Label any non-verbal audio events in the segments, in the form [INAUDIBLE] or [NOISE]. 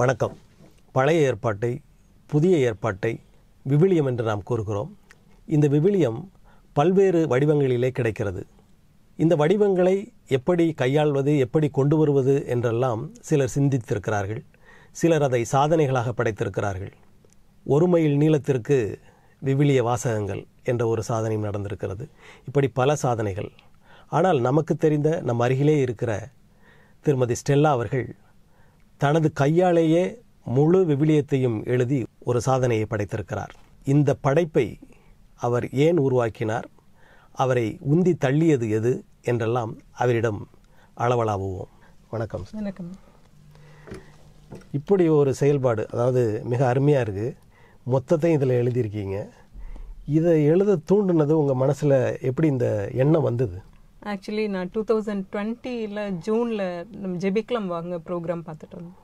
வணக்கம் பழைய ஏற்பாட்டை புதிய ஏற்பாட்டை விவிலியம் என்று நாம் கூறுகிறோம் இந்த விவிலியம் பல்வேறு வடிவங்களிலே கிடைக்கிறது இந்த வடிவங்களை எப்படி கையாள்வது எப்படி கொண்டு வருவது என்றெல்லாம் சிலர் சிந்தித்திருக்கிறார்கள் சிலர் அதை சாதனைகளாக படைத்திருக்கிறார்கள் ஒரு மைல் நீளத்திற்கு விவிலிய வாசகங்கள் என்ற ஒரு சாதனையும் நடந்திருக்கிறது இப்படி பல சாதனைகள் ஆனால் நமக்கு தெரிந்த நம் அருகிலே இருக்கிற திருமதி ஸ்டெல்லா அவர்கள் தனது கையாலேயே முழு விவிலியத்தையும் எழுதி ஒரு சாதனையை படைத்திருக்கிறார் இந்த படைப்பை அவர் ஏன் உருவாக்கினார் அவரை உந்தி தள்ளியது எது என்றெல்லாம் அவரிடம் அளவலாவுவோம் வணக்கம் வணக்கம் இப்படி ஒரு செயல்பாடு அதாவது மிக அருமையாக இருக்குது மொத்தத்தையும் இதில் எழுதியிருக்கீங்க இதை எழுத தூண்டுனது உங்கள் மனசில் எப்படி இந்த எண்ணம் வந்தது ஆக்சுவலி நான் டூ தௌசண்ட் டுவெண்ட்டியில் ஜூனில் நம்ம ஜெபிக்லம் வாங்க ப்ரோக்ராம் பார்த்துட்டு இருந்தேன்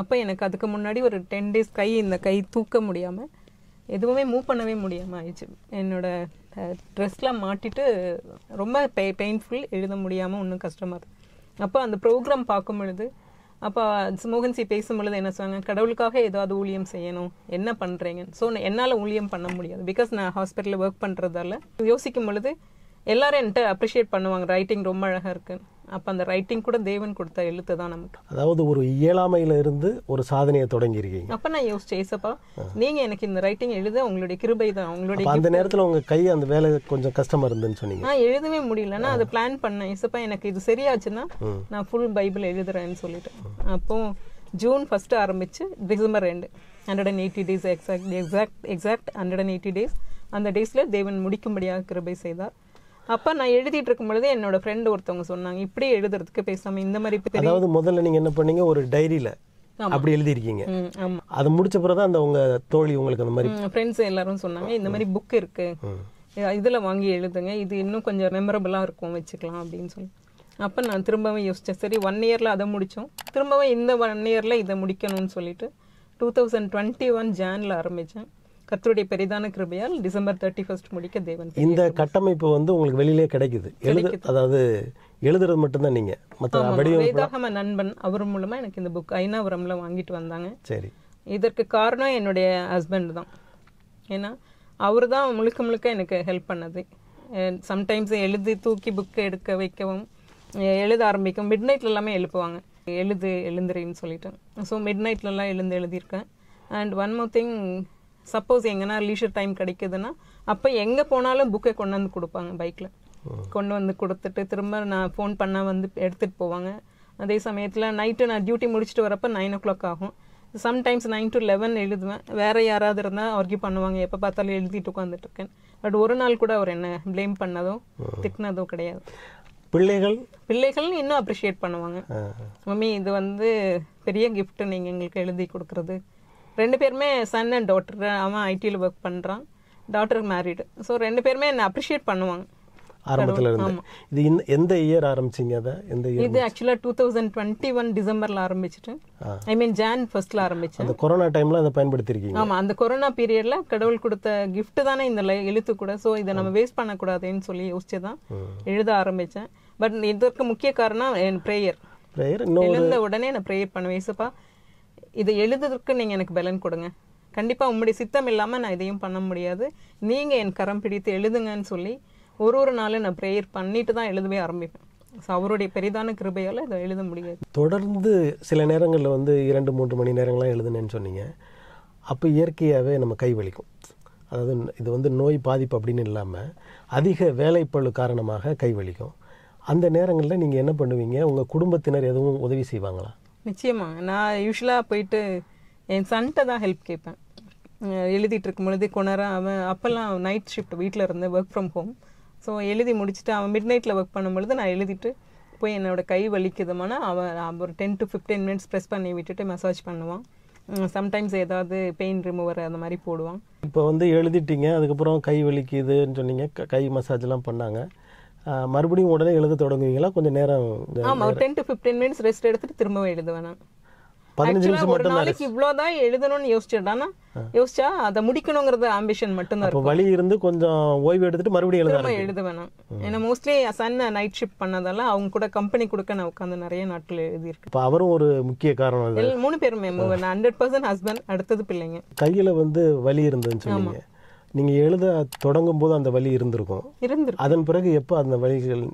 அப்போ எனக்கு அதுக்கு முன்னாடி ஒரு டென் டேஸ் கை இந்த கை தூக்க முடியாமல் எதுவுமே மூவ் பண்ணவே முடியாமல் ஆயிடுச்சு என்னோடய ட்ரெஸ்லாம் மாட்டிட்டு ரொம்ப பெ பெயின்ஃபுல் எழுத முடியாமல் ஒன்றும் கஷ்டமாக இருக்குது அப்போ அந்த ப்ரோக்ராம் பார்க்கும் பொழுது அப்போ மோகன்சி பேசும் பொழுது என்ன சொன்னாங்க கடவுளுக்காக ஏதாவது ஊழியம் செய்யணும் என்ன பண்ணுறீங்க ஸோ என்னால் ஊழியம் பண்ண முடியாது பிகாஸ் நான் ஹாஸ்பிட்டலில் ஒர்க் பண்ணுறதால யோசிக்கும் பொழுது எல்லாரும் என்கிட்ட அப்ரிஷியேட் பண்ணுவாங்க ரைட்டிங் ரொம்ப அழகாக இருக்குன்னு அப்போ அந்த ரைட்டிங் கூட தேவன் கொடுத்த எழுத்து தான் நமக்கு அதாவது ஒரு இயலாமையில இருந்து ஒரு சாதனையை தொடங்கியிருக்கீங்க அப்போ நான் யோசிச்சு ஏசப்பா நீங்கள் எனக்கு இந்த ரைட்டிங் எழுத உங்களுடைய கிருபை தான் உங்களுடைய அந்த நேரத்தில் உங்கள் கை அந்த வேலை கொஞ்சம் கஷ்டமாக இருந்துன்னு சொன்னீங்க நான் எழுதவே முடியலன்னா அதை பிளான் பண்ணேன் ஏசப்பா எனக்கு இது சரியாச்சுன்னா நான் ஃபுல் பைபிள் எழுதுறேன்னு சொல்லிட்டு அப்போ ஜூன் ஃபஸ்ட்டு ஆரம்பிச்சு டிசம்பர் ரெண்டு hundred and eighty days exact exact exact hundred and eighty days அந்த டேஸில் தேவன் முடிக்கும்படியாக கிருபை செய்தார் அப்போ நான் எழுதிட்டு இருக்கும் பொழுது என்னோட ஃப்ரெண்ட் ஒருத்தவங்க சொன்னாங்க இப்படி எழுதுறதுக்கு பேசாம இந்த மாதிரி அதாவது முதல்ல நீங்க என்ன பண்ணீங்க ஒரு டைரியில அப்படி எழுதிருக்கீங்க அது முடிச்ச பிறகு அந்த உங்க தோழி உங்களுக்கு அந்த மாதிரி ஃப்ரெண்ட்ஸ் எல்லாரும் சொன்னாங்க இந்த மாதிரி புக் இருக்கு இதுல வாங்கி எழுதுங்க இது இன்னும் கொஞ்சம் மெமரபிளா இருக்கும் வச்சுக்கலாம் அப்படின்னு சொல்லி அப்போ நான் திரும்பவும் யோசிச்சேன் சரி ஒன் இயரில் அதை முடித்தோம் திரும்பவும் இந்த ஒன் இயரில் இதை முடிக்கணும்னு சொல்லிட்டு டூ தௌசண்ட் டுவெண்ட்டி ஒன் ஜானில் ஆரம்பித்தேன் கத்தருடைய பெரிதான கிருபையால் டிசம்பர் தேர்ட்டி ஃபர்ஸ்ட் முடிக்க தேவன் இந்த கட்டமைப்பு வந்து உங்களுக்கு வெளியிலே கிடைக்குது எழுது அதாவது எழுதுறது மட்டும்தான் நீங்கள் மற்ற வடிவமைப்பு நண்பன் அவர் மூலமாக எனக்கு இந்த புக் ஐநாபுரமில் வாங்கிட்டு வந்தாங்க சரி இதற்கு காரணம் என்னுடைய ஹஸ்பண்ட் தான் ஏன்னா அவர் தான் முழுக்க முழுக்க எனக்கு ஹெல்ப் பண்ணது சம்டைம்ஸ் எழுதி தூக்கி புக்கை எடுக்க வைக்கவும் எழுத ஆரம்பிக்கும் மிட் நைட்ல எல்லாமே எழுப்புவாங்க எழுது எழுந்துறேன்னு சொல்லிட்டு ஸோ மிட் நைட்லலாம் எழுந்து எழுதியிருக்கேன் and one more thing suppose எங்கன்னா லீஷர் டைம் கிடைக்குதுன்னா அப்போ எங்கே போனாலும் புக்கை கொண்டு வந்து கொடுப்பாங்க பைக்கில் கொண்டு வந்து கொடுத்துட்டு திரும்ப நான் ஃபோன் பண்ணால் வந்து எடுத்துகிட்டு போவாங்க அதே சமயத்தில் நைட்டு நான் டியூட்டி முடிச்சுட்டு வரப்போ நைன் ஓ கிளாக் ஆகும் சம்டைம்ஸ் நைன் டு லெவன் எழுதுவேன் வேறு யாராவது இருந்தால் ஆர்கியூ பண்ணுவாங்க எப்போ பார்த்தாலும் எழுதிட்டு உட்காந்துட்டு இருக்கேன் பட் ஒரு நாள் கூட அவர் என்ன ப்ளேம் பண்ணதோ திட்டினதோ கிடையாது பிள்ளைகள் பிள்ளைகள் இன்னும் அப்ரிஷியேட் பண்ணுவாங்க மம்மி இது வந்து பெரிய கிஃப்ட்டு நீங்கள் எங்களுக்கு எழுதி கொடுக்குறது ரெண்டு பேருமே சன் அண்ட் டாட்டர் அவன் ஐடியில் ஒர்க் பண்ணுறான் டாக்டர் மேரிடு ஸோ ரெண்டு பேருமே என்னை அப்ரிஷியேட் பண்ணுவாங்க ஆரம்பத்தில் இருந்து இது எந்த இயர் ஆரம்பிச்சிங்க அதை எந்த இயர் இது ஆக்சுவலாக டூ தௌசண்ட் டுவெண்ட்டி ஒன் டிசம்பரில் ஆரம்பிச்சிட்டு ஐ மீன் ஜான் ஃபர்ஸ்ட்ல ஆரம்பிச்சேன் அந்த கொரோனா டைமில் அதை பயன்படுத்திருக்கீங்க ஆமாம் அந்த கொரோனா பீரியடில் கடவுள் கொடுத்த கிஃப்ட் தானே இந்த எழுத்து கூட ஸோ இதை நம்ம வேஸ்ட் பண்ணக்கூடாதுன்னு சொல்லி யோசிச்சு தான் எழுத ஆரம்பித்தேன் பட் இதற்கு முக்கிய காரணம் என் ப்ரேயர் ப்ரேயர் எழுந்த உடனே நான் ப்ரேயர் பண்ணுவேன் ஏசப்பா இதை எழுதுவதற்கு நீங்கள் எனக்கு பலன் கொடுங்க கண்டிப்பாக உங்களுடைய சித்தம் இல்லாமல் நான் இதையும் பண்ண முடியாது நீங்கள் என் கரம் பிடித்து எழுதுங்கன்னு சொல்லி ஒரு ஒரு நாளும் நான் ப்ரேயர் பண்ணிட்டு தான் எழுதவே ஆரம்பிப்பேன் ஸோ அவருடைய பெரிதான கிருபையால் இதை எழுத முடியாது தொடர்ந்து சில நேரங்களில் வந்து இரண்டு மூன்று மணி நேரங்களாக எழுதுனேன்னு சொன்னீங்க அப்போ இயற்கையாகவே நம்ம கை வலிக்கும் அதாவது இது வந்து நோய் பாதிப்பு அப்படின்னு இல்லாமல் அதிக வேலைப்பழு காரணமாக கை வலிக்கும் அந்த நேரங்களில் நீங்கள் என்ன பண்ணுவீங்க உங்கள் குடும்பத்தினர் எதுவும் உதவி செய்வாங்களா நிச்சயமாக நான் யூஸ்வலாக போயிட்டு என் சன்ட்டை தான் ஹெல்ப் கேட்பேன் எழுதிட்டு இருக்கும் பொழுது கொணரா அவன் அப்போல்லாம் நைட் ஷிஃப்ட் வீட்டில் இருந்தேன் ஒர்க் ஃப்ரம் ஹோம் ஸோ எழுதி முடிச்சுட்டு அவன் மிட் நைட்டில் ஒர்க் பண்ணும் பொழுது நான் எழுதிட்டு போய் என்னோடய கை வலிக்குதுமானா அவன் ஒரு ten to fifteen minutes press பண்ணி விட்டுட்டு மசாஜ் பண்ணுவான் சம்டைம்ஸ் ஏதாவது பெயின் ரிமூவர் அந்த மாதிரி போடுவான் இப்போ வந்து எழுதிட்டீங்க அதுக்கப்புறம் கை வலிக்குதுன்னு சொன்னீங்க கை மசாஜ்லாம் பண்ணாங்க மறுபடியும் உடனே எழுத தொடங்குவீங்களா கொஞ்சம் நேரம் ஆமா ஒரு ten to fifteen minutes rest எடுத்துட்டு திரும்பவும் எழுதுவேன் பதினஞ்சு நிமிஷம் மட்டும் நாளைக்கு இவ்வளவுதான் எழுதணும்னு யோசிச்சிட்டானா யோசிச்சா அதை முடிக்கணுங்கிறத ஆம்பிஷன் மட்டும் தான் வழி இருந்து கொஞ்சம் ஓய்வு எடுத்துட்டு மறுபடியும் எழுத எழுத வேணாம் ஏன்னா மோஸ்ட்லி சன் நைட் ஷிஃப்ட் பண்ணதால அவங்க கூட கம்பெனி கொடுக்க நான் உட்காந்து நிறைய நாட்கள் எழுதியிருக்கேன் இப்போ அவரும் ஒரு முக்கிய காரணம் மூணு பேருமே ஹண்ட்ரட் பர்சன்ட் ஹஸ்பண்ட் அடுத்தது பிள்ளைங்க கையில வந்து வலி இருந்ததுன்னு சொன்னீங்க நீங்கள் எழுத தொடங்கும் போது அந்த வழி இருந்திருக்கும் இருந்திருக்கும் அதன் பிறகு எப்போ அந்த வழிகள்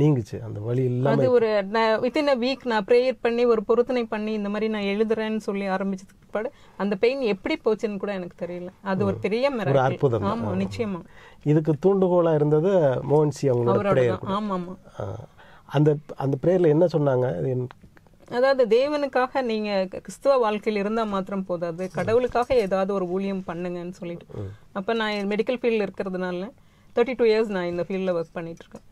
நீங்குச்சு அந்த வழி இல்லாமல் ஒரு நான் வித்தின் அ வீக் நான் ப்ரேயர் பண்ணி ஒரு பொருத்தனை பண்ணி இந்த மாதிரி நான் எழுதுறேன்னு சொல்லி ஆரம்பிச்சதுக்கு பிற்பாடு அந்த பெயின் எப்படி போச்சுன்னு கூட எனக்கு தெரியல அது ஒரு பெரிய ஒரு அற்புதம் ஆமாம் நிச்சயமா இதுக்கு தூண்டுகோலாக இருந்தது மோகன்சி அவங்களோட ஆமாம் ஆமாம் அந்த அந்த ப்ரேயரில் என்ன சொன்னாங்க என் அதாவது தேவனுக்காக நீங்க கிறிஸ்துவ வாழ்க்கையில் இருந்தா மாத்திரம் போதாது கடவுளுக்காக ஏதாவது ஒரு ஊழியம் பண்ணுங்கன்னு சொல்லிட்டு அப்ப நான் மெடிக்கல் ஃபீல்ட்ல இருக்கிறதுனால தேர்ட்டி டூ இயர்ஸ் நான் இந்த ஃபீல்டில் ஒர்க் பண்ணிட்டு இருக்கேன்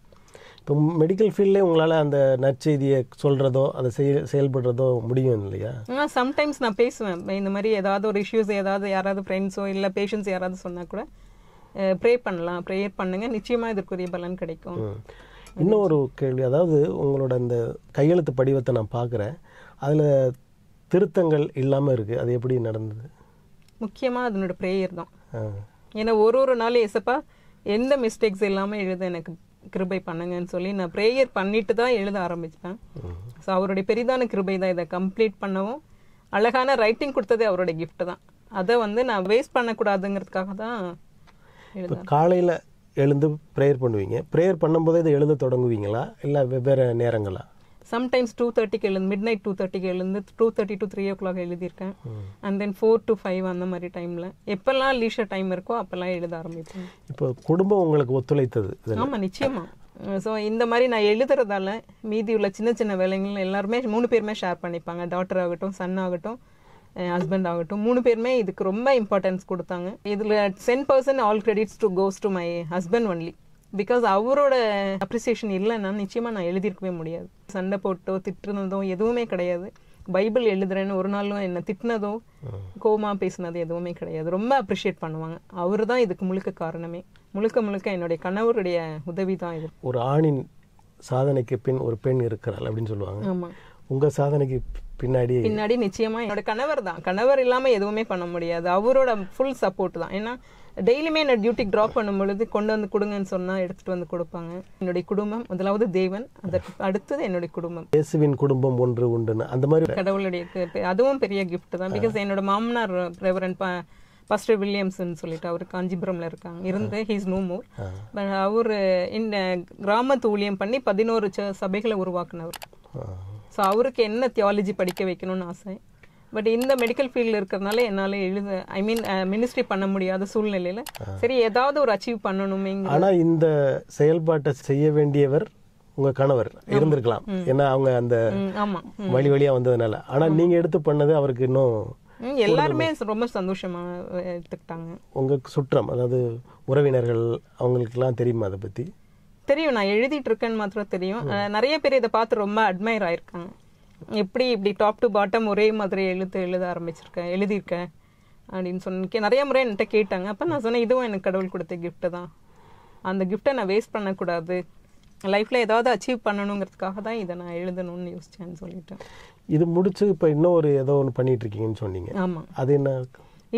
இப்போ மெடிக்கல் ஃபீல்ட்லேயே உங்களால் அந்த நற்செய்தியை சொல்கிறதோ அதை செய் செயல்படுறதோ முடியும் இல்லையா ஆனால் சம்டைம்ஸ் நான் பேசுவேன் இந்த மாதிரி ஏதாவது ஒரு இஷ்யூஸ் ஏதாவது யாராவது ஃப்ரெண்ட்ஸோ இல்லை பேஷண்ட்ஸ் யாராவது சொன்னால் கூட ப்ரே பண்ணலாம் ப்ரேயர் பண்ணுங்கள் நிச்சயமாக இதற்குரிய பலன் கிடைக்கும் இன்னொரு கேள்வி அதாவது உங்களோட இந்த கையெழுத்து படிவத்தை நான் பார்க்குறேன் அதில் திருத்தங்கள் இல்லாமல் இருக்குது அது எப்படி நடந்தது முக்கியமாக அதனோட ப்ரேயர் தான் ஏன்னா ஒரு ஒரு நாள் எசப்பா எந்த மிஸ்டேக்ஸ் இல்லாமல் எழுத எனக்கு கிருபை பண்ணுங்கன்னு சொல்லி நான் ப்ரேயர் பண்ணிட்டு தான் எழுத ஆரம்பிச்சிட்டேன் ஸோ அவருடைய பெரிதான கிருபை தான் இதை கம்ப்ளீட் பண்ணவும் அழகான ரைட்டிங் கொடுத்ததே அவருடைய கிஃப்ட் தான் அதை வந்து நான் வேஸ்ட் பண்ணக்கூடாதுங்கிறதுக்காக தான் காலையில் எழுந்து ப்ரேயர் பண்ணுவீங்க ப்ரேயர் பண்ணும்போது இதை எழுத தொடங்குவீங்களா இல்லை வெவ்வேறு நேரங்களா சம்டைம்ஸ் டூ தேர்ட்டிக்கு எழுந்து மிட் நைட் டூ தேர்ட்டிக்கு எழுந்து two thirty to three o'clock எழுதியிருக்கேன் and then four to five அந்த மாதிரி டைமில் எப்போல்லாம் லீஷர் டைம் இருக்கோ அப்போல்லாம் எழுத ஆரம்பித்தேன் இப்போ குடும்பம் உங்களுக்கு ஒத்துழைத்தது ஆமாம் நிச்சயமாக ஸோ இந்த மாதிரி நான் எழுதுறதால மீதி உள்ள சின்ன சின்ன வேலைகள் எல்லாருமே மூணு பேருமே ஷேர் பண்ணிப்பாங்க டாக்டர் ஆகட்டும் சன் ஆகட்டும் என் ஹஸ்பண்ட் ஆகட்டும் மூணு பேருமே இதுக்கு ரொம்ப இம்பார்ட்டன்ஸ் கொடுத்தாங்க இதில் ten percent all credits to goes to my husband only because அவரோட அப்ரிசியேஷன் இல்லைன்னா நிச்சயமாக நான் எழுதியிருக்கவே முடியாது சண்டை போட்டோ திட்டுனதோ எதுவுமே கிடையாது பைபிள் எழுதுறேன்னு ஒரு நாளும் என்ன திட்டினதோ கோமா பேசினதும் எதுவுமே கிடையாது ரொம்ப அப்ரிஷியேட் பண்ணுவாங்க அவர் தான் இதுக்கு முழுக்க காரணமே முழுக்க முழுக்க என்னுடைய கணவருடைய உதவி தான் இது ஒரு ஆணின் சாதனைக்கு பின் ஒரு பெண் இருக்கிறாள் அப்படின்னு சொல்லுவாங்க ஆமாம் உங்கள் சாதனைக்கு பின்னாடி பின்னாடி நிச்சயமா என்னோட கணவர் தான் கணவர் இல்லாம எதுவுமே பண்ண முடியாது அவரோட ஃபுல் சப்போர்ட் தான் ஏன்னா டெய்லியுமே என்னோட டியூட்டிக்கு ட்ராப் பண்ணும்பொழுது கொண்டு வந்து கொடுங்கன்னு சொன்னால் எடுத்துகிட்டு வந்து கொடுப்பாங்க என்னுடைய குடும்பம் முதலாவது தேவன் அதற்கு அடுத்தது என்னுடைய குடும்பம் இயேசுவின் குடும்பம் ஒன்று உண்டுன்னு அந்த மாதிரி கடவுளுடைய அதுவும் பெரிய கிஃப்ட் தான் பிகாஸ் என்னோட மாமனார் ரெவரன் பா பாஸ்டர் சொல்லிட்டு அவர் காஞ்சிபுரம்ல இருக்காங்க இருந்து ஹீஸ் நோ மோர் அவர் இந்த கிராமத்து ஊழியம் பண்ணி பதினோரு சபைகளை உருவாக்குனவர் ஸோ அவருக்கு என்ன தியாலஜி படிக்க வைக்கணும்னு ஆசை பட் இந்த மெடிக்கல் ஃபீல்டில் இருக்கிறதுனால என்னால் எழுத ஐ மீன் மினிஸ்ட்ரி பண்ண முடியாத சூழ்நிலையில் சரி ஏதாவது ஒரு அச்சீவ் பண்ணணுமே ஆனால் இந்த செயல்பாட்டை செய்ய வேண்டியவர் உங்க கணவர் இருந்திருக்கலாம் ஏன்னா அவங்க அந்த வழி வழியா வந்ததுனால ஆனா நீங்க எடுத்து பண்ணது அவருக்கு இன்னும் எல்லாருமே ரொம்ப சந்தோஷமாக எடுத்துக்கிட்டாங்க உங்க சுற்றம் அதாவது உறவினர்கள் அவங்களுக்குலாம் தெரியுமா அதை பத்தி தெரியும் நான் எழுதிட்டு இருக்கேன்னு மாத்திரம் தெரியும் நிறைய பேர் இதை பார்த்து ரொம்ப அட்மையர் ஆயிருக்காங்க எப்படி இப்படி டாப் டு பாட்டம் ஒரே மாதிரி எழுத்து எழுத ஆரம்பிச்சிருக்கேன் எழுதியிருக்கேன் அப்படின்னு சொன்ன நிறைய முறை என்கிட்ட கேட்டாங்க அப்போ நான் சொன்னேன் இதுவும் எனக்கு கடவுள் கொடுத்த கிஃப்ட்டு தான் அந்த கிஃப்டை நான் வேஸ்ட் பண்ணக்கூடாது லைஃப்பில் ஏதாவது அச்சீவ் பண்ணணுங்கிறதுக்காக தான் இதை நான் எழுதணும்னு யோசிச்சேன்னு சொல்லிட்டேன் இது முடிச்சு இப்போ இன்னும் ஒரு ஏதோ ஒன்று பண்ணிட்டு இருக்கீங்கன்னு சொன்னீங்க ஆமாம் அது என்ன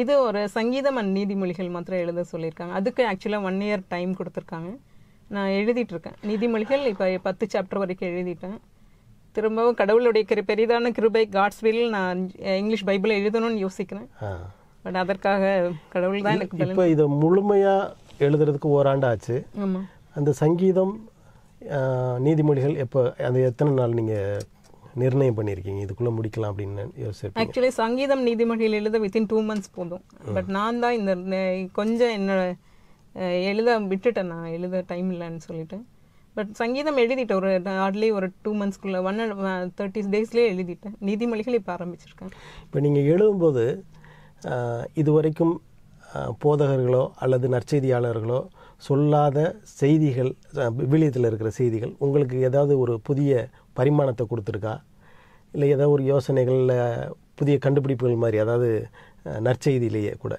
இது ஒரு சங்கீதம் அண்ட் நீதிமொழிகள் மாத்திரம் எழுத சொல்லியிருக்காங்க அதுக்கு ஆக்சுவலாக ஒன் இயர் டைம் கொடுத்துருக்காங்க நான் எழுதிட்டுருக்கேன் நீதிமொழிகள் இப்போ பத்து சாப்டர் வரைக்கும் எழுதிட்டேன் திரும்பவும் கடவுளுடைய பெரிதான கிருபை காட்ஸ் வில் நான் இங்கிலீஷ் பைபிளை எழுதணும்னு யோசிக்கிறேன் பட் அதற்காக கடவுள் தான் எனக்கு இப்போ இதை முழுமையாக எழுதுறதுக்கு ஓராண்டு ஆச்சு அந்த சங்கீதம் நீதிமொழிகள் எப்போ அந்த எத்தனை நாள் நீங்கள் நிர்ணயம் பண்ணியிருக்கீங்க இதுக்குள்ளே முடிக்கலாம் அப்படின்னு யோசிச்சு ஆக்சுவலி சங்கீதம் நீதிமொழியில் எழுத வித்தின் டூ மந்த்ஸ் போதும் பட் நான் தான் இந்த கொஞ்சம் என்னோட எழுத விட்டுட்டேன் நான் எழுத டைம் இல்லைன்னு சொல்லிட்டு பட் சங்கீதம் எழுதிட்டேன் ஒரு ஹார்ட்லி ஒரு டூ மந்த்ஸ்க்குள்ளே ஒன் அண்ட் தேர்ட்டி டேஸ்லேயே எழுதிட்டேன் நீதிமொழிகள் இப்போ ஆரம்பிச்சிருக்கேன் இப்போ நீங்கள் எழுதும்போது இது வரைக்கும் போதகர்களோ அல்லது நற்செய்தியாளர்களோ சொல்லாத செய்திகள் விவிலியத்தில் இருக்கிற செய்திகள் உங்களுக்கு ஏதாவது ஒரு புதிய பரிமாணத்தை கொடுத்துருக்கா இல்லை ஏதாவது ஒரு யோசனைகளில் புதிய கண்டுபிடிப்புகள் மாதிரி அதாவது நற்செய்தியிலேயே கூட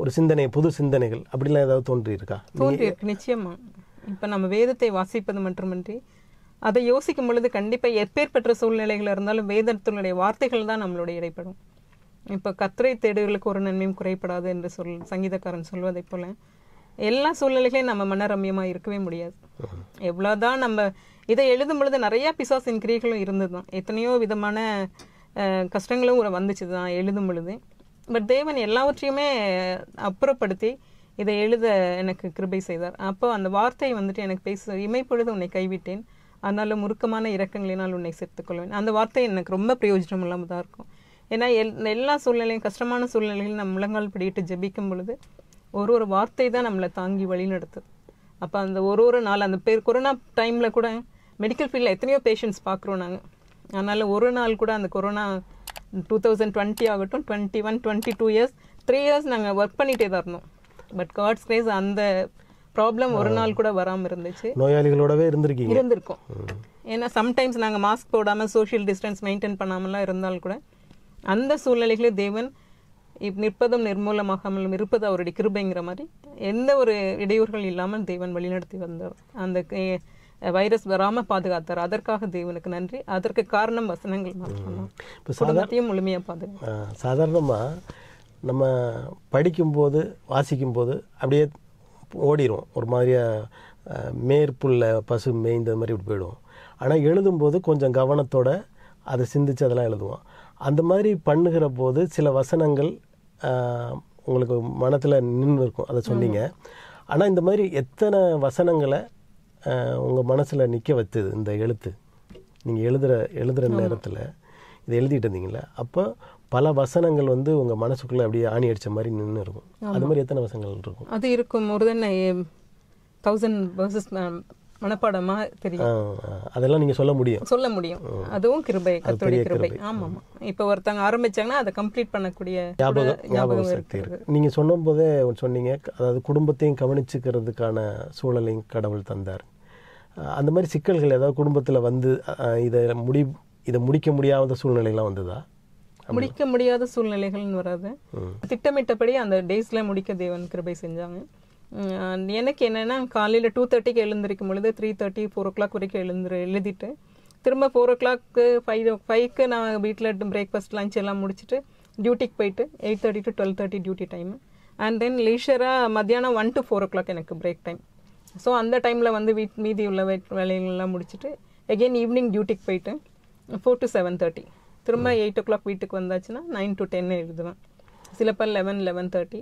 ஒரு சிந்தனை புது சிந்தனைகள் அப்படிலாம் ஏதாவது தோன்றியிருக்கா தோன்றியிருக்கு நிச்சயமா இப்போ நம்ம வேதத்தை வாசிப்பது மட்டுமின்றி அதை யோசிக்கும் பொழுது கண்டிப்பாக எப்பேற்பற்ற சூழ்நிலைகள் இருந்தாலும் வேதத்தினுடைய வார்த்தைகள் தான் நம்மளுடைய இடைப்படும் இப்போ கத்திரை தேடுகளுக்கு ஒரு நன்மையும் குறைப்படாது என்று சொல் சங்கீதக்காரன் சொல்வதை போல எல்லா சூழ்நிலைகளையும் நம்ம மனரம்யமாக இருக்கவே முடியாது எவ்வளோதான் நம்ம இதை எழுதும் பொழுது நிறையா பிசாசின் கிரிகளும் இருந்தது தான் எத்தனையோ விதமான கஷ்டங்களும் வந்துச்சு தான் எழுதும் பொழுது பட் தேவன் எல்லாவற்றையுமே அப்புறப்படுத்தி இதை எழுத எனக்கு கிருபை செய்தார் அப்போ அந்த வார்த்தை வந்துட்டு எனக்கு பேச இமைப்பொழுது உன்னை கைவிட்டேன் அதனால முறுக்கமான இறக்கங்களினால் உன்னை சேர்த்துக்கொள்வேன் அந்த வார்த்தை எனக்கு ரொம்ப பிரயோஜனம் இல்லாமல் தான் இருக்கும் ஏன்னா எல் எல்லா சூழ்நிலையும் கஷ்டமான சூழ்நிலையில் நம்ம முழங்கால் பிடிட்டு ஜபிக்கும் பொழுது ஒரு ஒரு வார்த்தை தான் நம்மளை தாங்கி வழி அப்போ அந்த ஒரு ஒரு நாள் அந்த பேர் கொரோனா டைமில் கூட மெடிக்கல் ஃபீல்டில் எத்தனையோ பேஷண்ட்ஸ் பார்க்குறோம் நாங்கள் அதனால் ஒரு நாள் கூட அந்த கொரோனா டூ தௌசண்ட் டுவெண்ட்டி ஆகட்டும் twenty one twenty two years three years நாங்கள் ஒர்க் பண்ணிகிட்டே தான் இருந்தோம் பட் காட்ஸ் கிரேஸ் அந்த ப்ராப்ளம் ஒரு நாள் கூட வராமல் இருந்துச்சு நோயாளிகளோடவே இருந்திருக்கீங்க இருந்திருக்கும் ஏன்னா சம்டைம்ஸ் நாங்கள் மாஸ்க் போடாமல் சோஷியல் டிஸ்டன்ஸ் மெயின்டைன் பண்ணாமலாம் இருந்தாலும் கூட அந்த சூழ்நிலைகளே தேவன் இப் நிற்பதும் நிர்மூலமாகாமலும் இருப்பது அவருடைய கிருபைங்கிற மாதிரி எந்த ஒரு இடையூறுகள் இல்லாமல் தேவன் வழிநடத்தி வந்தவர் அந்த வைரஸ் வராமல் பாதுகாத்தார் அதற்காக தேவனுக்கு நன்றி அதற்கு காரணம் வசனங்கள் மாற்றம் முழுமையாக பாதுகாப்பு சாதாரணமாக நம்ம படிக்கும்போது வாசிக்கும்போது அப்படியே ஓடிடுவோம் ஒரு மாதிரியாக மேற்புள்ள பசு மேய்ந்த மாதிரி இப்படி போயிடுவோம் ஆனால் எழுதும்போது கொஞ்சம் கவனத்தோடு அதை சிந்திச்சு அதெல்லாம் எழுதுவோம் அந்த மாதிரி பண்ணுகிற போது சில வசனங்கள் உங்களுக்கு மனத்தில் நின்று இருக்கும் அதை சொன்னீங்க ஆனால் இந்த மாதிரி எத்தனை வசனங்களை உங்கள் மனசில் நிற்க வச்சது இந்த எழுத்து நீங்கள் எழுதுகிற எழுதுகிற நேரத்தில் இதை எழுதிட்டு இருந்தீங்களா அப்போ பல வசனங்கள் வந்து உங்கள் மனசுக்குள்ளே அப்படியே ஆணி அடித்த மாதிரி நின்று இருக்கும் அது மாதிரி எத்தனை வசனங்கள் இருக்கும் அது இருக்கும் ஒரு தானே தௌசண்ட் வர்சஸ் மனப்பாடமா தெரியும் அதெல்லாம் நீங்க சொல்ல முடியும் சொல்ல முடியும் அதுவும் கிருபை கத்துடைய கிருபை ஆமா ஆமா இப்போ ஒருத்தவங்க ஆரம்பிச்சாங்கன்னா அதை கம்ப்ளீட் பண்ணக்கூடிய ஞாபகம் சக்தி இருக்கு நீங்க சொன்னும் போதே சொன்னீங்க அதாவது குடும்பத்தையும் கவனிச்சுக்கிறதுக்கான சூழலையும் கடவுள் தந்தார் அந்த மாதிரி சிக்கல்கள் ஏதாவது குடும்பத்தில் வந்து இதை முடி இதை முடிக்க முடியாத சூழ்நிலைகள்லாம் வந்ததா முடிக்க முடியாத சூழ்நிலைகள்னு வராது திட்டமிட்டபடி அந்த டேஸில் முடிக்க தேவன் கிருபை செஞ்சாங்க எனக்கு என்னென்னா காலையில் டூ தேர்ட்டிக்கு எழுந்திருக்கும் பொழுது three thirty four o'clock வரைக்கும் எழுந்துரு எழுதிட்டு திரும்ப ஃபோர் ஓ கிளாக்கு ஃபைவ் ஃபைவ்க்கு நான் வீட்டில் பிரேக்ஃபாஸ்ட் லஞ்ச் எல்லாம் முடிச்சுட்டு டியூட்டிக்கு போயிட்டு eight thirty to twelve thirty duty time and then லீஷராக மத்தியானம் one to four o'clock எனக்கு பிரேக் டைம் ஸோ அந்த டைமில் வந்து வீட் மீதி உள்ள வேலைகள்லாம் முடிச்சுட்டு எகெயின் ஈவினிங் டியூட்டிக்கு போயிட்டு ஃபோர் டு செவன் தேர்ட்டி திரும்ப எயிட் ஓ கிளாக் வீட்டுக்கு வந்தாச்சுன்னா நைன் டு டென் எழுதுவேன் சில பேர் லெவன் லெவன் தேர்ட்டி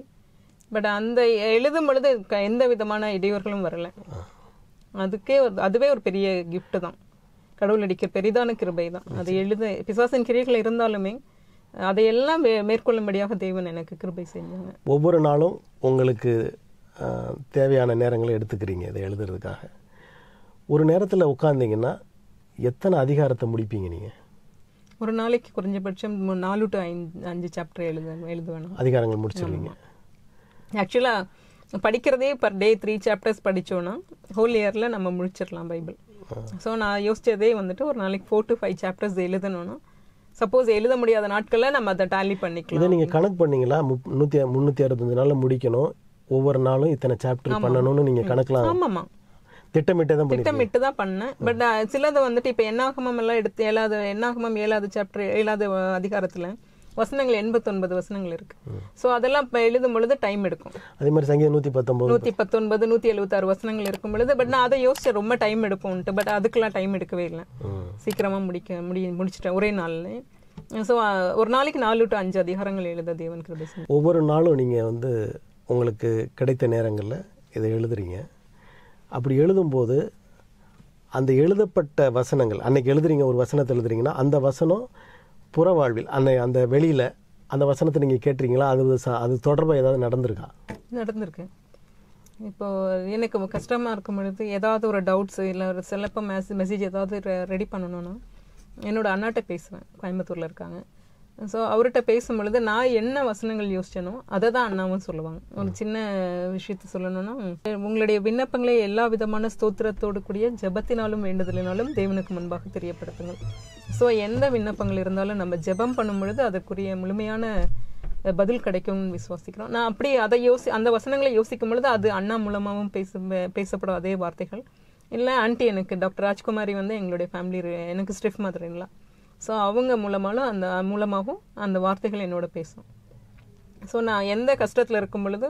பட் அந்த எழுதும் பொழுது க எந்த விதமான இடையூறுகளும் வரலை அதுக்கே ஒரு அதுவே ஒரு பெரிய கிஃப்ட்டு தான் கடவுள் அடிக்கிற பெரிதான கிருபை தான் அது எழுத பிசாசின் கிரியர்கள் இருந்தாலுமே அதையெல்லாம் மேற்கொள்ளும்படியாக தேவன் எனக்கு கிருபை செய்யுங்க ஒவ்வொரு நாளும் உங்களுக்கு தேவையான நேரங்களை எடுத்துக்கிறீங்க இதை எழுதுறதுக்காக ஒரு நேரத்தில் உட்காந்திங்கன்னா எத்தனை அதிகாரத்தை முடிப்பீங்க நீங்கள் ஒரு நாளைக்கு குறைஞ்சபட்சம் நாலு டு ஐந்து அஞ்சு சாப்டர் எழுத எழுதுவேணும் அதிகாரங்கள் முடிச்சிருவீங்க ஆக்சுவலாக படிக்கிறதே பர் டே த்ரீ சாப்டர்ஸ் படித்தோன்னா ஹோல் இயரில் நம்ம முடிச்சிடலாம் பைபிள் ஸோ நான் யோசித்ததே வந்துட்டு ஒரு நாளைக்கு ஃபோர் டு ஃபைவ் சாப்டர்ஸ் எழுதணும்னா சப்போஸ் எழுத முடியாத நாட்களில் நம்ம அதை டேலி பண்ணிக்கலாம் இதை நீங்கள் கணக்கு பண்ணீங்களா முப் நூற்றி முந்நூற்றி அறுபத்தஞ்சு நாளில் முடிக்கணும் ஒவ்வொரு நாளும் இத்தனை சாப்டர் பண்ணணும்னு நீங்க கணக்கலாம் ஆமாமா திட்டமிட்டு தான் திட்டமிட்டு தான் பண்ணேன் பட் சிலது வந்துட்டு இப்போ என்னாகமம் எல்லாம் எடுத்து ஏழாவது என்னாகமம் ஏழாவது சாப்டர் ஏழாவது அதிகாரத்தில் வசனங்கள் எண்பத்தொன்பது வசனங்கள் இருக்கு ஸோ அதெல்லாம் இப்போ எழுதும் பொழுது டைம் எடுக்கும் அதே மாதிரி சங்கீதம் நூற்றி பத்தொன்பது நூற்றி பத்தொன்பது நூற்றி எழுபத்தாறு வசனங்கள் இருக்கும் பொழுது பட் நான் அதை யோசிச்சேன் ரொம்ப டைம் எடுப்போம்ட்டு பட் அதுக்கெல்லாம் டைம் எடுக்கவே இல்லை சீக்கிரமாக முடிக்க முடி முடிச்சிட்டேன் ஒரே நாள்ல ஸோ ஒரு நாளைக்கு நாலு டு அஞ்சு அதிகாரங்கள் எழுத தேவன் கிருபை ஒவ்வொரு நாளும் நீங்கள் வந்து உங்களுக்கு கிடைத்த நேரங்களில் இதை எழுதுறீங்க அப்படி எழுதும்போது அந்த எழுதப்பட்ட வசனங்கள் அன்னைக்கு எழுதுறீங்க ஒரு வசனத்தை எழுதுறீங்கன்னா அந்த வசனம் புற வாழ்வில் அன்னை அந்த வெளியில் அந்த வசனத்தை நீங்கள் கேட்டுறீங்களா அது அது தொடர்பாக ஏதாவது நடந்திருக்கா நடந்திருக்கு இப்போ எனக்கு கஷ்டமாக இருக்கும் பொழுது ஏதாவது ஒரு டவுட்ஸ் இல்லை ஒரு சிலப்போ மெசேஜ் ஏதாவது ரெடி பண்ணணும்னா என்னோடய அண்ணாட்ட பேசுவேன் கோயம்புத்தூரில் இருக்காங்க ஸோ அவர்கிட்ட பேசும் பொழுது நான் என்ன வசனங்கள் யோசிச்சனோ அதை தான் அண்ணாவும் சொல்லுவாங்க ஒரு சின்ன விஷயத்த சொல்லணும்னா உங்களுடைய விண்ணப்பங்களை எல்லா விதமான ஸ்தோத்திரத்தோடு கூடிய ஜபத்தினாலும் வேண்டுதலினாலும் தேவனுக்கு முன்பாக தெரியப்படுத்துங்கள் ஸோ எந்த விண்ணப்பங்கள் இருந்தாலும் நம்ம ஜபம் பண்ணும் பொழுது அதற்குரிய முழுமையான பதில் கிடைக்கும்னு விசுவாசிக்கிறோம் நான் அப்படி அதை யோசி அந்த வசனங்களை யோசிக்கும் பொழுது அது அண்ணா மூலமாகவும் பேச பேசப்படும் அதே வார்த்தைகள் இல்லை ஆண்டி எனக்கு டாக்டர் ராஜ்குமாரி வந்து எங்களுடைய ஃபேமிலி எனக்கு ஸ்டெஃப் மாதிரிங்களா ஸோ அவங்க மூலமாலும் அந்த மூலமாகவும் அந்த வார்த்தைகள் என்னோட பேசும் ஸோ நான் எந்த கஷ்டத்தில் இருக்கும் பொழுது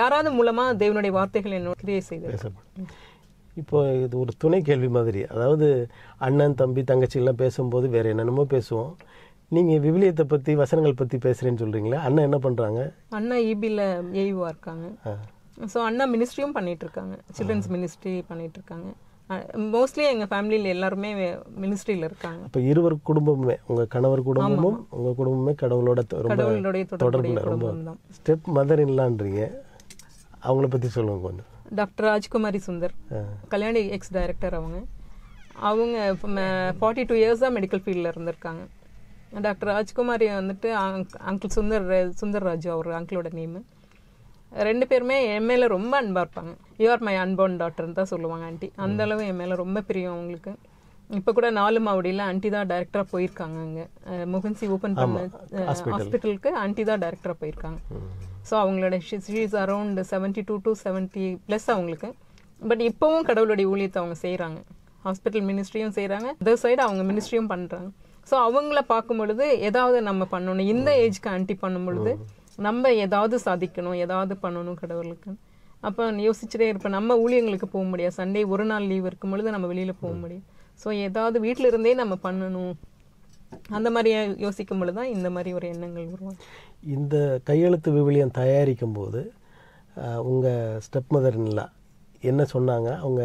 யாராவது மூலமாக தேவனுடைய வார்த்தைகள் என்னோட கிரியை செய்து இப்போ இது ஒரு துணை கேள்வி மாதிரி அதாவது அண்ணன் தம்பி தங்கச்சிலாம் பேசும்போது வேறு என்னென்னமோ பேசுவோம் நீங்கள் விவிலியத்தை பற்றி வசனங்கள் பற்றி பேசுகிறேன்னு சொல்கிறீங்களா அண்ணன் என்ன பண்ணுறாங்க அண்ணா இபியில் ஏயுவாக இருக்காங்க ஸோ அண்ணா மினிஸ்ட்ரியும் பண்ணிகிட்ருக்காங்க சில்ட்ரன்ஸ் மினிஸ்ட்ரி பண்ணிகிட்ருக்காங்க மோஸ்ட்லி எங்கள் ஃபேமிலியில் எல்லாருமே மினிஸ்ட்ரியில் இருக்காங்க அப்போ இருவர் குடும்பமே உங்கள் கணவர் குடும்பமும் உங்கள் குடும்பமே கடவுளோட ரொம்ப தொடர்புல ரொம்ப ஸ்டெப் மதர் இல்லான்றீங்க அவங்கள பற்றி சொல்லுங்க கொஞ்சம் doctor Rajkumari Sundar Kalyani ex director அவங்க அவங்க ஃபார்ட்டி டூ இயர்ஸாக மெடிக்கல் ஃபீல்டில் இருந்திருக்காங்க டாக்டர் ராஜ்குமாரி வந்துட்டு அங்கிள் சுந்தர் ராஜு அவர் அங்கிளோட நேமு ரெண்டு பேருமே என் மேலே ரொம்ப அன்பாக இருப்பாங்க யூஆர் மை அன்போன் டாக்டர்னு தான் சொல்லுவாங்க ஆண்டி அந்தளவு என் மேலே ரொம்ப பிரியம் அவங்களுக்கு இப்போ கூட நாலு மாவடியில் ஆண்டி தான் டேரக்டராக போயிருக்காங்க அங்கே முகன்சி ஓப்பன் பண்ண ஹாஸ்பிட்டலுக்கு ஆண்டி தான் டேரக்டராக போயிருக்காங்க ஸோ அவங்களோட is around seventy two to seventy plus அவங்களுக்கு பட் இப்போவும் கடவுளுடைய ஊழியத்தை அவங்க செய்கிறாங்க ஹாஸ்பிட்டல் மினிஸ்ட்ரியும் செய்கிறாங்க அதர் சைடு அவங்க மினிஸ்ட்ரியும் பண்ணுறாங்க ஸோ அவங்கள பார்க்கும் பொழுது ஏதாவது நம்ம பண்ணணும் இந்த ஏஜ்க்கு ஆண்டி பண்ணும் பொழுது நம்ம ஏதாவது சாதிக்கணும் ஏதாவது பண்ணணும் கடவுளுக்கு அப்போ யோசிச்சுட்டே இருப்பேன் நம்ம ஊழியங்களுக்கு போக முடியாது சண்டே ஒரு நாள் லீவ் இருக்கும் பொழுது நம்ம வெளியில் போக முடியும் ஸோ ஏதாவது வீட்டில் இருந்தே நம்ம பண்ணணும் அந்த மாதிரி யோசிக்கும் பொழுது தான் இந்த மாதிரி ஒரு எண்ணங்கள் உருவாகும் இந்த கையெழுத்து விவிலியம் தயாரிக்கும் போது உங்கள் ஸ்டெப் மதர் இல்லை என்ன சொன்னாங்க அவங்க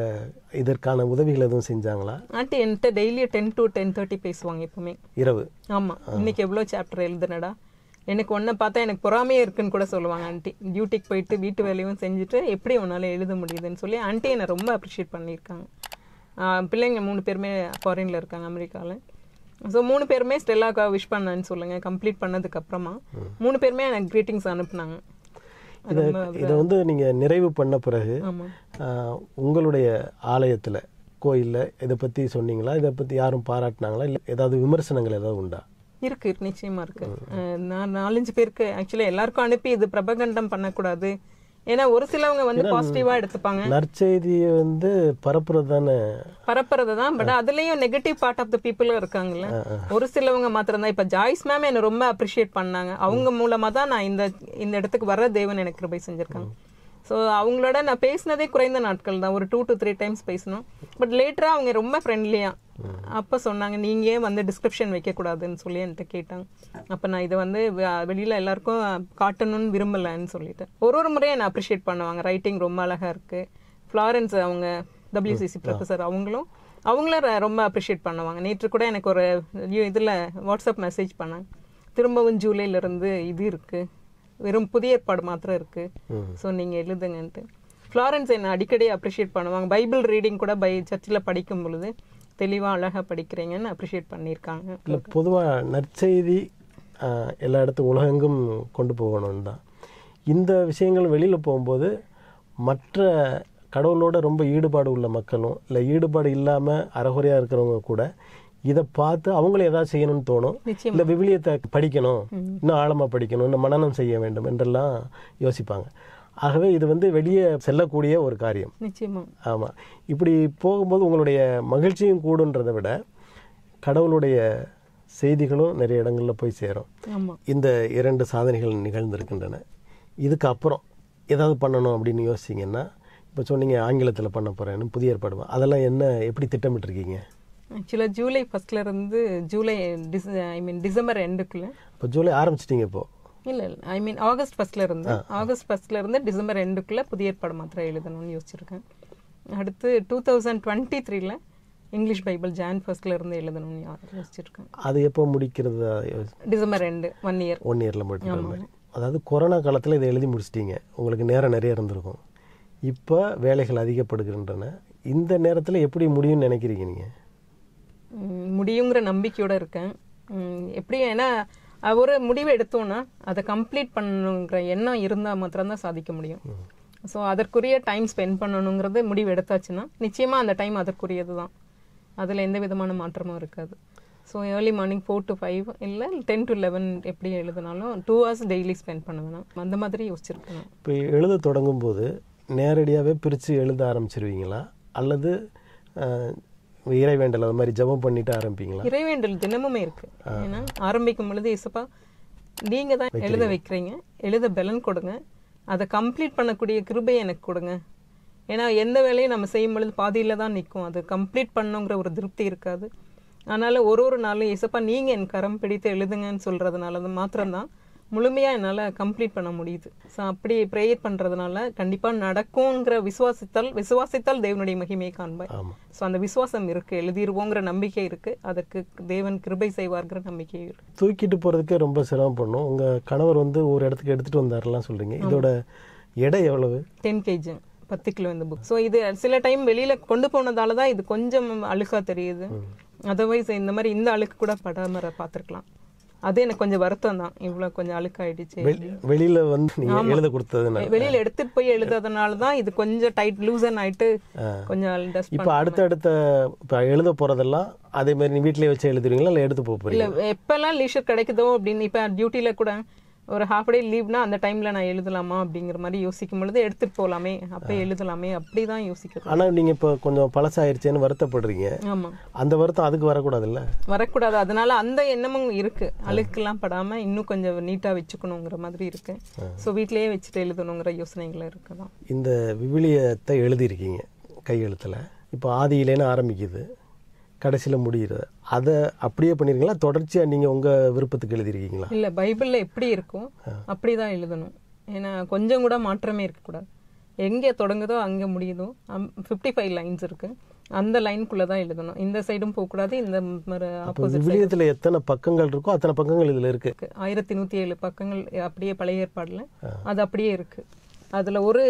இதற்கான உதவிகள் எதுவும் செஞ்சாங்களா ஆட்டி என்கிட்ட டெய்லியும் டென் டு டென் தேர்ட்டி பேசுவாங்க எப்பவுமே இரவு ஆமாம் இன்னைக்கு எவ்வளோ சாப்டர் எழுதுனடா எனக்கு ஒன்றை பார்த்தா எனக்கு பொறாமையே இருக்குன்னு கூட சொல்லுவாங்க ஆண்டி டியூட்டிக்கு போயிட்டு வீட்டு வேலையும் செஞ்சுட்டு எப்படி உன்னால் எழுத முடியுதுன்னு சொல்லி ஆண்டி என்னை ரொம்ப அப்ரிஷியேட் பண்ணியிருக்காங்க பிள்ளைங்க மூணு பேருமே ஃபாரினில் இருக்காங்க அமெரிக்காவில் ஸோ மூணு பேருமே ஸ்டெல்லாக்கா விஷ் பண்ணேன்னு சொல்லுங்கள் கம்ப்ளீட் பண்ணதுக்கப்புறமா மூணு பேருமே எனக்கு க்ரீட்டிங்ஸ் அனுப்புனாங்க இதை இதை வந்து நீங்கள் நிறைவு பண்ண பிறகு உங்களுடைய ஆலயத்தில் கோயிலில் இதை பற்றி சொன்னீங்களா இதை பற்றி யாரும் பாராட்டினாங்களா இல்லை ஏதாவது விமர்சனங்கள் ஏதாவது உண்டா இருக்கு நிச்சயமா இருக்கு நான் நாலஞ்சு பேருக்கு ஆக்சுவலா எல்லாருக்கும் அனுப்பி இது பிரபகண்டம் பண்ணக்கூடாது ஏன்னா ஒரு சிலவங்க வந்து பாசிட்டிவா எடுத்துப்பாங்க நற்செய்தியை வந்து பரப்புறது தானே பரப்புறது தான் பட் அதுலயும் நெகட்டிவ் பார்ட் ஆஃப் த பீப்புளும் இருக்காங்கல்ல ஒரு சிலவங்க மாத்திரம் தான் இப்ப ஜாய்ஸ் மேம் என்ன ரொம்ப அப்ரிஷியேட் பண்ணாங்க அவங்க மூலமா தான் நான் இந்த இந்த இடத்துக்கு வர தேவன் எனக்கு போய் செஞ்சிருக்காங்க ஸோ அவங்களோட நான் பேசினதே குறைந்த நாட்கள் தான் ஒரு டூ டு த்ரீ டைம்ஸ் பேசணும் பட் லேட்டராக அவங்க ரொம்ப ஃப்ரெண்ட்லியாக அப்போ சொன்னாங்க நீங்கள் ஏன் வந்து டிஸ்கிரிப்ஷன் வைக்கக்கூடாதுன்னு சொல்லி என்கிட்ட கேட்டாங்க அப்போ நான் இதை வந்து வெளியில் எல்லாருக்கும் காட்டணும்னு விரும்பலைன்னு சொல்லிட்டேன் ஒரு ஒரு முறையும் என்னை அப்ரிஷியேட் பண்ணுவாங்க ரைட்டிங் ரொம்ப அழகாக இருக்குது ஃப்ளாரன்ஸ் அவங்க டபிள்யூசிசி ப்ரொஃபஸர் அவங்களும் அவங்கள ரொம்ப அப்ரிஷியேட் பண்ணுவாங்க நேற்று கூட எனக்கு ஒரு இதில் வாட்ஸ்அப் மெசேஜ் பண்ணாங்க திரும்பவும் ஜூலையிலேருந்து இது இருக்குது வெறும் புதிய ஏற்பாடு மாத்திரம் இருக்குது ஸோ நீங்கள் எழுதுங்கன்ட்டு ஃப்ளாரன்ஸ் என்னை அடிக்கடி அப்ரிஷியேட் பண்ணுவாங்க பைபிள் ரீடிங் கூட பை சர்ச்சில் படிக்கும் பொழுது தெளிவாக அழகாக படிக்கிறீங்கன்னு அப்ரிஷியேட் பண்ணியிருக்காங்க இல்லை பொதுவாக நற்செய்தி எல்லா இடத்துக்கும் உலகெங்கும் கொண்டு போகணும்னு தான் இந்த விஷயங்கள் வெளியில் போகும்போது மற்ற கடவுளோட ரொம்ப ஈடுபாடு உள்ள மக்களும் இல்லை ஈடுபாடு இல்லாமல் அறகுறையாக இருக்கிறவங்க கூட இதை பார்த்து அவங்களும் ஏதாவது செய்யணும்னு தோணும் இல்லை விவிலியத்தை படிக்கணும் இன்னும் ஆழமாக படிக்கணும் இன்னும் மனநம் செய்ய வேண்டும் என்றெல்லாம் யோசிப்பாங்க ஆகவே இது வந்து வெளியே செல்லக்கூடிய ஒரு காரியம் ஆமாம் இப்படி போகும்போது உங்களுடைய மகிழ்ச்சியும் கூடுன்றதை விட கடவுளுடைய செய்திகளும் நிறைய இடங்களில் போய் சேரும் இந்த இரண்டு சாதனைகள் நிகழ்ந்திருக்கின்றன இதுக்கு அப்புறம் ஏதாவது பண்ணணும் அப்படின்னு யோசிச்சிங்கன்னா இப்போ சொன்னீங்க ஆங்கிலத்தில் பண்ண போகிறேன்னு புதிய ஏற்பாடுமா அதெல்லாம் என்ன எப்படி திட்டமிட்டுருக்கீங்க ஆக்சுவலாக ஜூலை ஃபஸ்ட்டில் இருந்து ஜூலை டிஸ் ஐ மீன் டிசம்பர் எண்டுக்குள்ளே இப்போ ஜூலை ஆரம்பிச்சிட்டிங்க இப்போ இல்லை இல்லை ஐ மீன் ஆகஸ்ட் ஃபஸ்ட்டில் இருந்து ஆகஸ்ட் ஃபஸ்ட்டில் இருந்து டிசம்பர் எண்டுக்குள்ளே புதிய ஏற்பாடு மாத்திரம் எழுதணும்னு யோசிச்சிருக்கேன் அடுத்து டூ தௌசண்ட் டுவெண்ட்டி த்ரீல இங்கிலீஷ் பைபிள் ஜான் ஃபர்ஸ்ட்ல இருந்து எழுதணும்னு யோசிச்சிருக்கேன் அது எப்போ முடிக்கிறது டிசம்பர் ரெண்டு ஒன் இயர் ஒன் இயரில் முடிக்கிற அதாவது கொரோனா காலத்தில் இதை எழுதி முடிச்சிட்டிங்க உங்களுக்கு நேரம் நிறைய இருந்திருக்கும் இப்போ வேலைகள் அதிகப்படுகின்றன இந்த நேரத்தில் எப்படி முடியும்னு நினைக்கிறீங்க நீங்கள் முடியுங்கிற நம்பிக்கையோடு இருக்கேன் எப்படி ஏன்னா ஒரு முடிவை எடுத்தோன்னா அதை கம்ப்ளீட் பண்ணணுங்கிற எண்ணம் இருந்தால் மாத்திரம்தான் சாதிக்க முடியும் ஸோ அதற்குரிய டைம் ஸ்பெண்ட் பண்ணணுங்கிறது முடிவு எடுத்தாச்சுன்னா நிச்சயமாக அந்த டைம் அதற்குரியது தான் அதில் எந்த விதமான மாற்றமும் இருக்காது so early morning four to five இல்லை டென் டு லெவன் எப்படி எழுதுனாலும் டூ ஹவர்ஸ் டெய்லி ஸ்பெண்ட் பண்ணுவேன் அந்த மாதிரி யோசிச்சிருக்கேன் இப்போ எழுத தொடங்கும் போது நேரடியாகவே பிரித்து எழுத ஆரம்பிச்சிருவீங்களா அல்லது இறைவேண்டல் அது மாதிரி ஜபம் பண்ணிட்டு ஆரம்பிங்களா இறைவேண்டல் தினமுமே இருக்கு ஏன்னா ஆரம்பிக்கும் பொழுது இசப்பா நீங்க தான் எழுத வைக்கிறீங்க எழுத பலன் கொடுங்க அதை கம்ப்ளீட் பண்ணக்கூடிய கிருபை எனக்கு கொடுங்க ஏன்னா எந்த வேலையும் நம்ம செய்யும் பொழுது பாதியில் தான் நிற்கும் அது கம்ப்ளீட் பண்ணுங்கிற ஒரு திருப்தி இருக்காது அதனால ஒரு ஒரு நாளும் இசப்பா நீங்கள் என் கரம் பிடித்து எழுதுங்கன்னு சொல்கிறதுனால அது மாத்திரம்தான் முழுமையாக என்னால் கம்ப்ளீட் பண்ண முடியுது ஸோ அப்படி ப்ரேயர் பண்ணுறதுனால கண்டிப்பாக நடக்குங்கிற விசுவாசித்தால் விசுவாசித்தால் தேவனுடைய மகிமையை காண்பாய் ஸோ அந்த விசுவாசம் இருக்குது எழுதிடுவோங்கிற நம்பிக்கை இருக்குது அதற்கு தேவன் கிருபை செய்வார்கிற நம்பிக்கை இருக்குது தூக்கிட்டு போகிறதுக்கே ரொம்ப சிரமம் பண்ணும் உங்கள் கணவர் வந்து ஒரு இடத்துக்கு எடுத்துகிட்டு வந்தாரெல்லாம் சொல்கிறீங்க இதோட எடை எவ்வளவு டென் கேஜி பத்து கிலோ இந்த புக் ஸோ இது சில டைம் வெளியில் கொண்டு போனதால தான் இது கொஞ்சம் அழுக்காக தெரியுது அதர்வைஸ் இந்த மாதிரி இந்த அழுக்கு கூட படாமற பார்த்துருக்கலாம் அது எனக்கு கொஞ்சம் வருத்தம் தான் இவ்வளோ கொஞ்சம் அழுக்காயிடுச்சு வெளியில வந்து நீங்கள் எழுத கொடுத்ததுனால வெளியில எடுத்துட்டு போய் எழுதுறதுனால தான் இது கொஞ்சம் டைட் லூசன் ஆயிட்டு கொஞ்சம் இப்போ அடுத்தடுத்த இப்போ எழுத போகிறதெல்லாம் அதே மாதிரி நீ வீட்டிலேயே வச்சு எழுதுறீங்களா இல்லை எடுத்து போக போறீங்க எப்பெல்லாம் லீஷர் கிடைக்குதோ அப்படின்னு இப்போ டியூட்டியில் கூட ஒரு ஹாஃப் டே லீவ்னா அந்த டைமில் நான் எழுதலாமா அப்படிங்கிற மாதிரி யோசிக்கும் பொழுது எடுத்துகிட்டு போகலாமே அப்போ எழுதலாமே அப்படி தான் யோசிக்கிறோம் ஆனால் நீங்கள் இப்போ கொஞ்சம் பழசாயிருச்சேன்னு வருத்தப்படுறீங்க ஆமாம் அந்த வருத்தம் அதுக்கு வரக்கூடாதுல்ல வரக்கூடாது அதனால அந்த எண்ணமும் இருக்குது அழுக்கெல்லாம் படாமல் இன்னும் கொஞ்சம் நீட்டாக வச்சுக்கணுங்கிற மாதிரி இருக்குது ஸோ வீட்லேயே வச்சுட்டு எழுதணுங்கிற யோசனைகள் இருக்குது தான் இந்த விவிலியத்தை எழுதியிருக்கீங்க கையெழுத்தில் இப்போ ஆதியிலேன்னு ஆரம்பிக்குது கடைசியில் முடிகிறது அதை அப்படியே பண்ணியிருக்கீங்களா தொடர்ச்சியாக நீங்கள் உங்கள் விருப்பத்துக்கு எழுதியிருக்கீங்களா இல்லை பைபிளில் எப்படி இருக்கும் அப்படி தான் எழுதணும் ஏன்னா கொஞ்சம் கூட மாற்றமே இருக்கக்கூடாது எங்கே தொடங்குதோ அங்கே முடியுதோ ஃபிஃப்டி ஃபைவ் லைன்ஸ் இருக்குது அந்த லைன்குள்ளே தான் எழுதணும் இந்த சைடும் போகக்கூடாது இந்த ஆப்போசிட் விவிலியத்தில் எத்தனை பக்கங்கள் இருக்கோ அத்தனை பக்கங்கள் இதில் இருக்குது ஆயிரத்தி நூற்றி ஏழு பக்கங்கள் அப்படியே பழைய ஏற்பாடில் அது அப்படியே இருக்குது அதில் ஒரு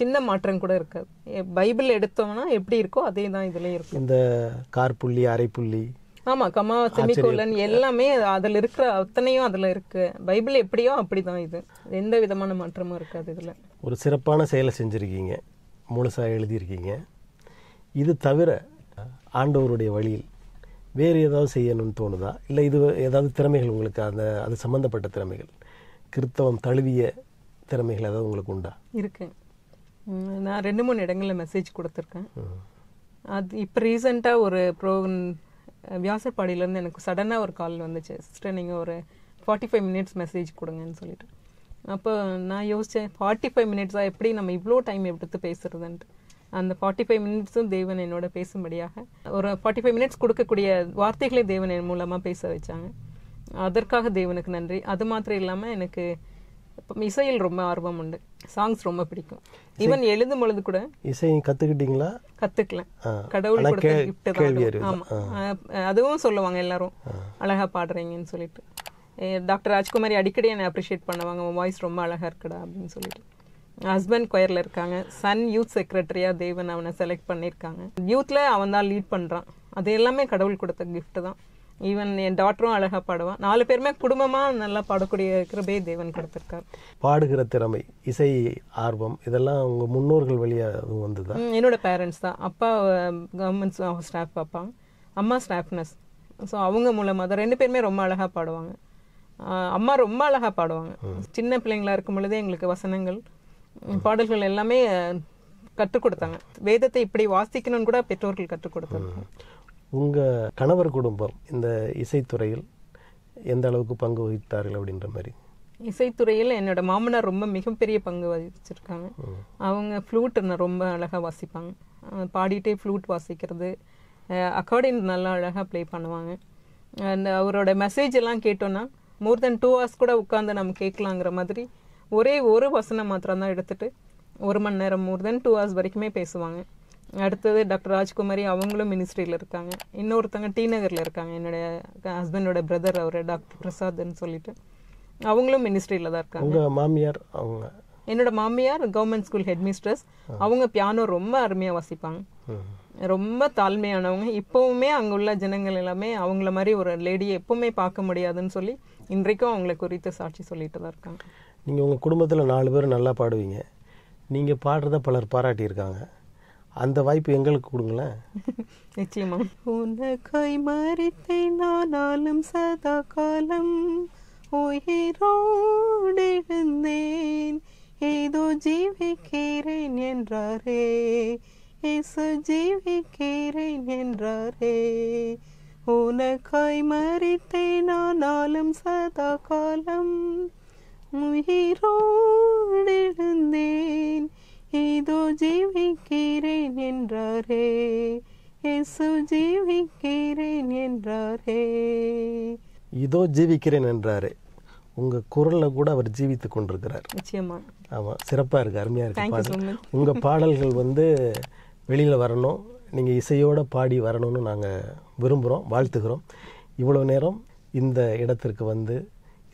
சின்ன மாற்றம் கூட இருக்காது பைபிள் எடுத்தோம்னா எப்படி இருக்கோ அதே தான் இதில் இருக்கும் இந்த கார் புள்ளி அரை புள்ளி ஆமாம் கமா செமிகோலன் எல்லாமே அதில் இருக்கிற அத்தனையும் அதில் இருக்கு பைபிள் எப்படியோ அப்படி தான் இது எந்த விதமான மாற்றமும் இருக்காது இதில் ஒரு சிறப்பான செயலை செஞ்சுருக்கீங்க முழுசாக எழுதியிருக்கீங்க இது தவிர ஆண்டவருடைய வழியில் வேறு ஏதாவது செய்யணும்னு தோணுதா இல்லை இது ஏதாவது திறமைகள் உங்களுக்கு அந்த அது சம்மந்தப்பட்ட திறமைகள் கிறித்தவம் தழுவிய திறமைகள் ஏதாவது உங்களுக்கு உண்டா இருக்கு நான் ரெண்டு மூணு இடங்களில் மெசேஜ் கொடுத்துருக்கேன் அது இப்போ ரீசெண்டாக ஒரு ப்ரோ வியாசப்பாடியிலேருந்து எனக்கு சடனாக ஒரு கால் வந்துச்சு சிஸ்டர் நீங்கள் ஒரு ஃபார்ட்டி ஃபைவ் மினிட்ஸ் மெசேஜ் கொடுங்கன்னு சொல்லிட்டு அப்போ நான் யோசித்தேன் ஃபார்ட்டி ஃபைவ் மினிட்ஸாக எப்படி நம்ம இவ்வளோ டைம் எடுத்து பேசுகிறதுன்ட்டு அந்த ஃபார்ட்டி ஃபைவ் மினிட்ஸும் தேவன் என்னோட பேசும்படியாக ஒரு ஃபார்ட்டி ஃபைவ் மினிட்ஸ் கொடுக்கக்கூடிய வார்த்தைகளே தேவன் என் மூலமாக பேச வச்சாங்க அதற்காக தேவனுக்கு நன்றி அது மாத்திரம் இல்லாமல் எனக்கு இசையில் ரொம்ப ஆர்வம் உண்டு சாங்ஸ் ரொம்ப பிடிக்கும் ஈவன் எழுதும் பொழுது கூட இசை கத்துக்கிட்டீங்களா கத்துக்கலாம் கடவுள் கொடுத்த ஆமா அதுவும் சொல்லுவாங்க எல்லாரும் அழகா பாடுறீங்கன்னு சொல்லிட்டு டாக்டர் ராஜ்குமாரி அடிக்கடி என்னை அப்ரிஷியேட் பண்ணுவாங்க உன் வாய்ஸ் ரொம்ப அழகாக இருக்குடா அப்படின்னு சொல்லிட்டு ஹஸ்பண்ட் கொயரில் இருக்காங்க சன் யூத் செக்ரட்டரியாக தேவன் அவனை செலக்ட் பண்ணியிருக்காங்க யூத்தில் அவன் தான் லீட் பண்ணுறான் அது எல்லாமே கடவுள் கொடுத்த கிஃப்ட் தான் ஈவன் என் டாக்டரும் அழகாக பாடுவான் நாலு பேருமே குடும்பமாக நல்லா பாடக்கூடிய கிருபையை தேவன் கொடுத்துருக்கார் பாடுகிற திறமை இசை ஆர்வம் இதெல்லாம் அவங்க முன்னோர்கள் வழியாக வந்து தான் என்னோட பேரண்ட்ஸ் தான் அப்பா அவங்க ஸ்டாஃப் பார்ப்பாங்க அம்மா ஸ்டாஃப் நர்ஸ் ஸோ அவங்க மூலமாக தான் ரெண்டு பேருமே ரொம்ப அழகாக பாடுவாங்க அம்மா ரொம்ப அழகாக பாடுவாங்க சின்ன பிள்ளைங்களாக இருக்கும் பொழுதே எங்களுக்கு வசனங்கள் பாடல்கள் எல்லாமே கற்றுக் கொடுத்தாங்க வேதத்தை இப்படி வாசிக்கணும்னு கூட பெற்றோர்கள் கற்றுக் கொடுத்தாங்க உங்கள் கணவர் குடும்பம் இந்த இசைத்துறையில் எந்த அளவுக்கு பங்கு வகித்தார்கள் அப்படின்ற மாதிரி இசைத்துறையில் என்னோட மாமனார் ரொம்ப மிகப்பெரிய பங்கு வகிச்சிருக்காங்க அவங்க ஃப்ளூட் ரொம்ப அழகாக வாசிப்பாங்க பாடிட்டே ஃப்ளூட் வாசிக்கிறது அக்கார்டின் நல்லா அழகாக ப்ளே பண்ணுவாங்க அந்த அவரோட மெசேஜ் எல்லாம் கேட்டோன்னா மோர் தென் டூ ஹவர்ஸ் கூட உட்காந்து நம்ம கேட்கலாங்கிற மாதிரி ஒரே ஒரு வசனம் மாத்திரம் தான் எடுத்துகிட்டு ஒரு மணி நேரம் மோர் தென் டூ ஹவர்ஸ் வரைக்குமே பேசுவாங்க அடுத்தது டாக்டர் ராஜ்குமாரி அவங்களும் மினிஸ்ட்ரியில் இருக்காங்க இன்னொருத்தங்க டி நகரில் இருக்காங்க என்னுடைய ஹஸ்பண்டோட பிரதர் அவர் டாக்டர் பிரசாத்னு சொல்லிட்டு அவங்களும் மினிஸ்ட்ரியில் தான் இருக்காங்க மாமியார் அவங்க என்னோட மாமியார் கவர்மெண்ட் ஸ்கூல் ஹெட் மிஸ்ட்ரஸ் அவங்க பியானோ ரொம்ப அருமையாக வாசிப்பாங்க ரொம்ப தாழ்மையானவங்க இப்போவுமே அங்கே உள்ள ஜனங்கள் எல்லாமே அவங்கள மாதிரி ஒரு லேடியை எப்பவுமே பார்க்க முடியாதுன்னு சொல்லி இன்றைக்கும் அவங்கள குறித்து சாட்சி சொல்லிட்டு தான் இருக்காங்க நீங்கள் உங்கள் குடும்பத்தில் நாலு பேர் நல்லா பாடுவீங்க நீங்கள் பாடுறத பலர் பாராட்டியிருக்காங்க அந்த வாய்ப்பு எங்களுக்கு கொடுங்களேன் [LAUGHS] நிச்சயமா உனக்காய் மறித்தை நானாலும் சதா காலம் உயிரோடெழுந்தேன் ஏதோ ஜீவிக்கிறேன் என்றாரே ஏசு ஜீவிக்கிறேன் என்றாரே உனக்காய் மறித்தேன் நானாலும் சதா காலம் உயிரோடெழுந்தேன் இதோ ஜீவிக்கிறேன் என்றாரே இயேசு ஜீவிக்கிறேன் என்றாரே இதோ ஜீவிக்கிறேன் என்றாரே உங்க குரல்ல கூட அவர் ஜீவித்து கொண்டிருக்கிறார் நிச்சயமா ஆமா சிறப்பா இருக்கு அருமையா இருக்கு பாடல் உங்க பாடல்கள் வந்து வெளியில வரணும் நீங்க இசையோட பாடி வரணும்னு நாங்க விரும்புகிறோம் வாழ்த்துகிறோம் இவ்வளவு நேரம் இந்த இடத்திற்கு வந்து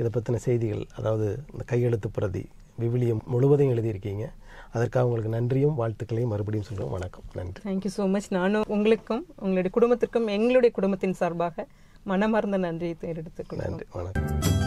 இதை பற்றின செய்திகள் அதாவது இந்த கையெழுத்து பிரதி விவிலியம் முழுவதையும் எழுதியிருக்கீங்க அதற்காக உங்களுக்கு நன்றியும் வாழ்த்துக்களையும் மறுபடியும் சொல்கிறோம் வணக்கம் நன்றி தேங்க்யூ ஸோ மச் நானும் உங்களுக்கும் உங்களுடைய குடும்பத்திற்கும் எங்களுடைய குடும்பத்தின் சார்பாக மனமார்ந்த நன்றியை எடுத்துக்கொள்ள நன்றி வணக்கம்